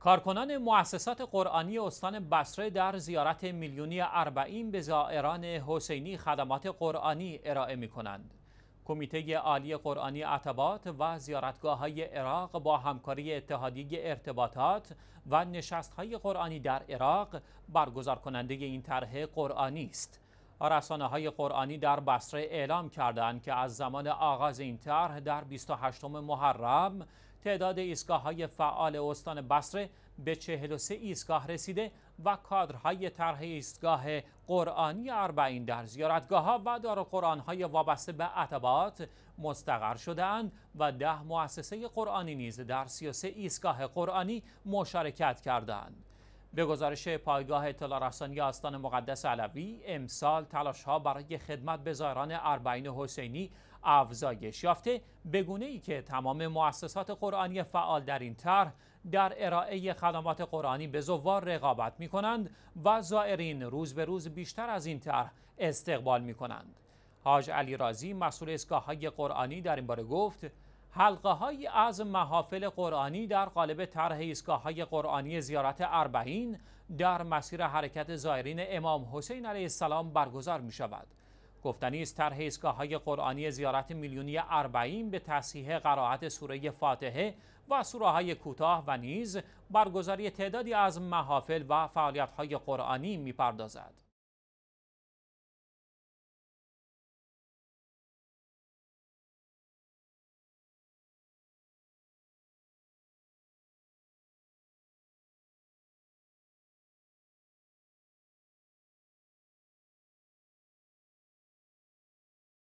کارکنان مؤسسات قرآنی استان بصره در زیارت میلیونی اربعین به زائران حسینی خدمات قرآنی ارائه می کنند. کمیته عالی قرآنی عتبات و زیارتگاه های عراق با همکاری اتحادیه ارتباطات و نشست های قرآنی در عراق برگزار کننده این طرح قرآنی است. رسانه های قرآنی در بصره اعلام کردند که از زمان آغاز این طرح در 28 محرم تعداد ایستگاه های فعال استان بصره به 43 ایستگاه رسیده و کادرهای طرح ایستگاه قرآنی اربعین در زیارتگاه ها و دار قرآن های وابسته به عتبات مستقر شدهاند و ده مؤسسه قرآنی نیز در 33 ایستگاه قرآنی مشارکت کردند. به گزارش پایگاه اطلاع رسانی آستان مقدس علوی امسال تلاش ها برای خدمت به زائران اربعین حسینی افزایش یافته به ای که تمام مؤسسات قرآنی فعال در این طرح در ارائه خدمات قرآنی به زوار رقابت می کنند و زائرین روز به روز بیشتر از این طرح استقبال می کنند. حاج علی رازی مسئول های قرآنی در این باره گفت حلقه های از محافل قرآنی در قالب طرح ایستگاه های قرآنی زیارت اربعین در مسیر حرکت زائرین امام حسین علیه السلام برگزار می شود. گفتنی است طرح ایستگاه های قرآنی زیارت میلیونی اربعین به تصحیح قرائت سوره فاتحه و سوره های کوتاه و نیز برگزاری تعدادی از محافل و فعالیت های قرآنی می پردازد.